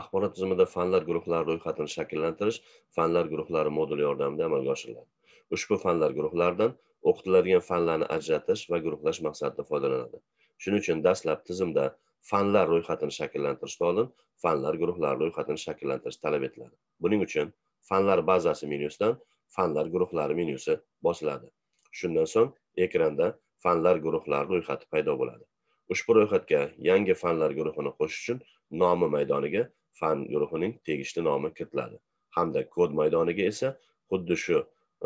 axborot tizimida fanlar guruhlari ro'yxatini shakllantirish fanlar guruhlari moduli yordamida amalga oshiriladi ushbu fanlar guruhlaridan o'qitiladigan fanlarni ajratish va guruhlash maqsadida foydalanadi shuning uchun dastlab tizimda fanlar ro'yxatini shakllantirishdan oldin fanlar guruhlari ro'yxatini shakllantirish talab etiladi buning uchun fanlar bazasi menyusidan fanlar guruhlari menyusi bosiladi shundan so'ng ekranda fanlar guruhlari ro'yxati paydo bo'ladi ushbu ro'yxatga yangi fanlar guruhini qo'shish uchun nomi maydoniga fan guruhining tegishli nomi kiritiladi hamda kod maydoniga esa xuddi shu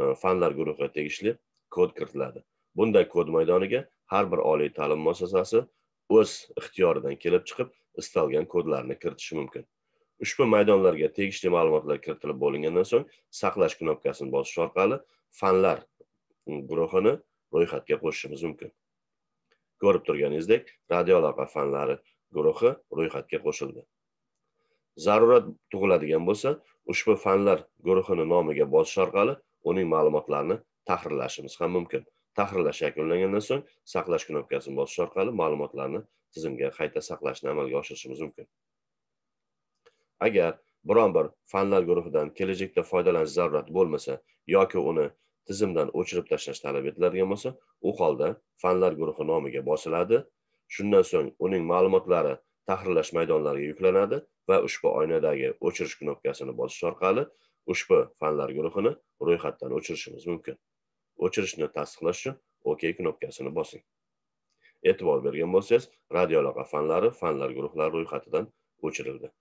e, fanlar guruhiga tegishli kod kiritiladi bunday kod maydoniga har bir oliy ta'lim muassasasi o'z ixtiyoridan kelib chiqib istalgan kodlarni kiritishi mumkin ushbu maydonlarga tegishli ma'lumotlar kiritilib bo'lingandan so'ng saqlash knopkasini bosish orqali fanlar guruhini ro'yxatga qo'shishimiz mumkin ko'rib turganingizdek radioaloqa fanlari guruhi ro'yxatga qo'shildi zarurat tug'iladigan bo'lsa ushbu fanlar guruhini nomiga bosish orqali uning ma'lumotlarini tahrirlashimiz ham mumkin tahrirlash yakunlangandan so'ng saqlash knopkasini bosish orqali ma'lumotlarni tizimga qayta saqlashni amalga oshirishimiz mumkin agar biron bir fanlar guruhidan kelajakda foydalanish zarurati bo'lmasa yoki uni tizimdan o'chirib tashlash talab etiladigan bo'lsa u holda fanlar guruhi nomiga bosiladi shundan so'ng uning ma'lumotlari tahrirlash maydonlariga yuklanadi va ushbu oynadagi o'chirish knopkasini bosish orqali ushbu fanlar guruhini ro'yxatdan o'chirishimiz mumkin o'chirishni tasdiqlash uchun ok knopkasini bosing e'tibor bergan bo'lsangiz radioaloqa fanlari fanlar guruhlari ro'yxatidan o'chirildi